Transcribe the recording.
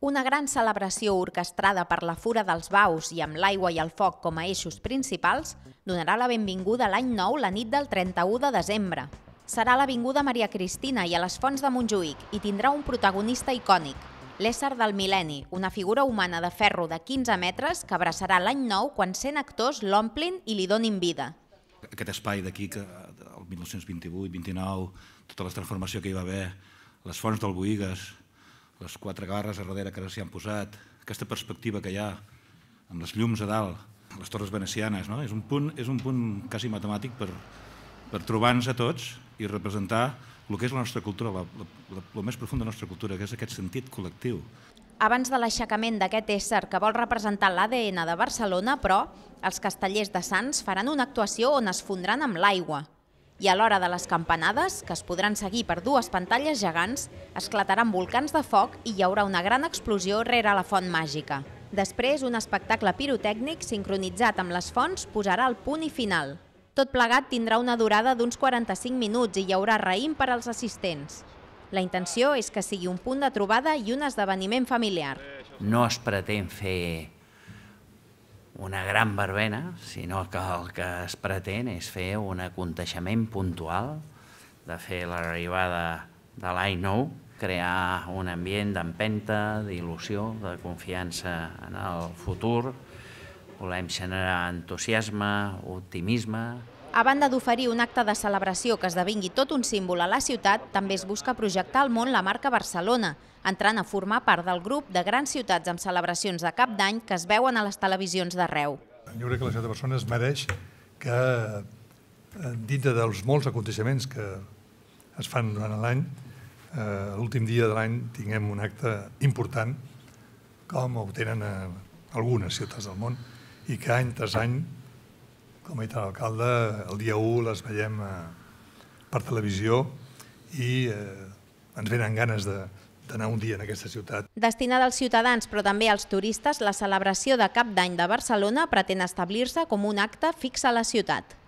Una gran celebració orquestrada per la Fura dels Baus i amb l'aigua i el foc com a eixos principals donarà la benvinguda l'any nou la nit del 31 de desembre. Serà l'Avinguda Maria Cristina i a les Fonts de Montjuïc i tindrà un protagonista icònic, l'ésser del mil·lenni, una figura humana de ferro de 15 metres que abraçarà l'any nou quan 100 actors l'omplin i li donin vida. Aquest espai d'aquí, que el 1928-29, tota la transformació que hi va haver, les fonts del Boigues, les quatre garres a darrere que ara s'hi han posat, aquesta perspectiva que hi ha amb les llums a dalt, les torres venecianes, no? és, un punt, és un punt quasi matemàtic per, per trobar-nos a tots i representar el que és la nostra cultura, la, la, la, la més profunda de la nostra cultura, que és aquest sentit col·lectiu. Abans de l'aixecament d'aquest ésser que vol representar l'ADN de Barcelona, però, els castellers de Sants faran una actuació on es fondran amb l'aigua, i a l'hora de les campanades, que es podran seguir per dues pantalles gegants, esclataran volcans de foc i hi haurà una gran explosió rere la font màgica. Després, un espectacle pirotècnic sincronitzat amb les fonts posarà el punt i final. Tot plegat tindrà una durada d'uns 45 minuts i hi haurà raïm per als assistents. La intenció és que sigui un punt de trobada i un esdeveniment familiar. No es pretén fer una gran verbena, sinó que el que es pretén és fer un aconteixement puntual, de fer l'arribada de l'any nou, crear un ambient d'empenta, d'il·lusió, de confiança en el futur. Volem generar entusiasme, optimisme, a banda d'oferir un acte de celebració que esdevingui tot un símbol a la ciutat, també es busca projectar al món la marca Barcelona, entrant a formar part del grup de grans ciutats amb celebracions de cap d'any que es veuen a les televisions d'arreu. Jo crec que la ciutat de Barcelona es mereix que, eh, dintre dels molts aconteixements que es fan durant l'any, eh, l'últim dia de l'any tinguem un acte important, com ho tenen eh, algunes ciutats del món, i que any tras any com ha dit l'alcalde, el dia 1 les veiem eh, per televisió i eh, ens venen ganes de, d'anar un dia en aquesta ciutat. Destinada als ciutadans, però també als turistes, la celebració de Cap d'Any de Barcelona pretén establir-se com un acte fix a la ciutat.